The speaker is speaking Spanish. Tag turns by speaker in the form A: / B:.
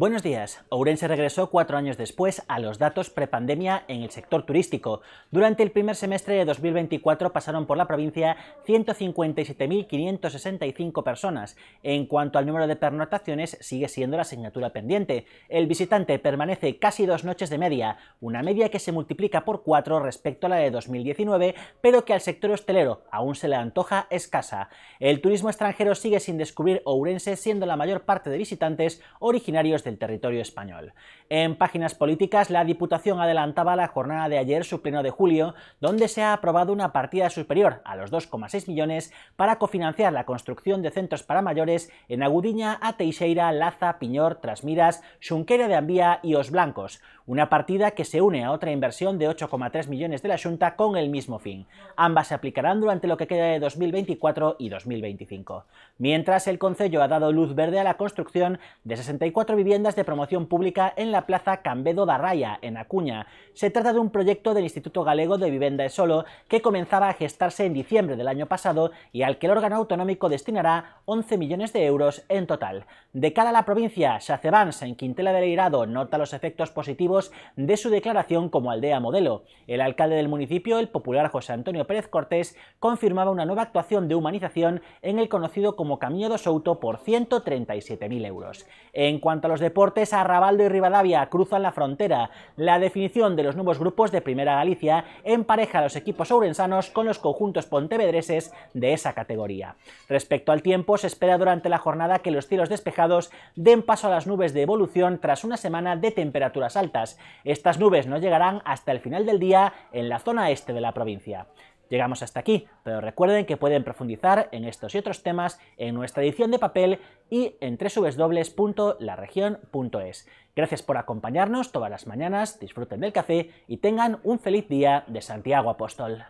A: Buenos días. Ourense regresó cuatro años después a los datos prepandemia en el sector turístico. Durante el primer semestre de 2024 pasaron por la provincia 157.565 personas. En cuanto al número de pernotaciones, sigue siendo la asignatura pendiente. El visitante permanece casi dos noches de media, una media que se multiplica por cuatro respecto a la de 2019, pero que al sector hostelero aún se le antoja escasa. El turismo extranjero sigue sin descubrir Ourense, siendo la mayor parte de visitantes originarios de del territorio español. En páginas políticas, la Diputación adelantaba la jornada de ayer su pleno de julio, donde se ha aprobado una partida superior a los 2,6 millones para cofinanciar la construcción de centros para mayores en Agudiña, Ateixeira, Laza, Piñor, Trasmiras, Xunquera de Ambía y Os Blancos, una partida que se une a otra inversión de 8,3 millones de la Junta con el mismo fin. Ambas se aplicarán durante lo que queda de 2024 y 2025. Mientras, el Concello ha dado luz verde a la construcción de 64 viviendas de promoción pública en la plaza Cambedo da Raya, en Acuña. Se trata de un proyecto del Instituto Galego de Vivienda de Solo que comenzaba a gestarse en diciembre del año pasado y al que el órgano autonómico destinará 11 millones de euros en total. De cara a la provincia, Sacebans, en Quintela del Eirado, nota los efectos positivos de su declaración como aldea modelo. El alcalde del municipio, el popular José Antonio Pérez Cortés, confirmaba una nueva actuación de humanización en el conocido como Camino de Souto por 137.000 euros. En cuanto a los de deportes, Arrabaldo y Rivadavia cruzan la frontera. La definición de los nuevos grupos de Primera Galicia empareja a los equipos ourensanos con los conjuntos pontevedreses de esa categoría. Respecto al tiempo, se espera durante la jornada que los cielos despejados den paso a las nubes de evolución tras una semana de temperaturas altas. Estas nubes no llegarán hasta el final del día en la zona este de la provincia. Llegamos hasta aquí, pero recuerden que pueden profundizar en estos y otros temas en nuestra edición de papel y en www.laregion.es. Gracias por acompañarnos todas las mañanas, disfruten del café y tengan un feliz día de Santiago Apóstol.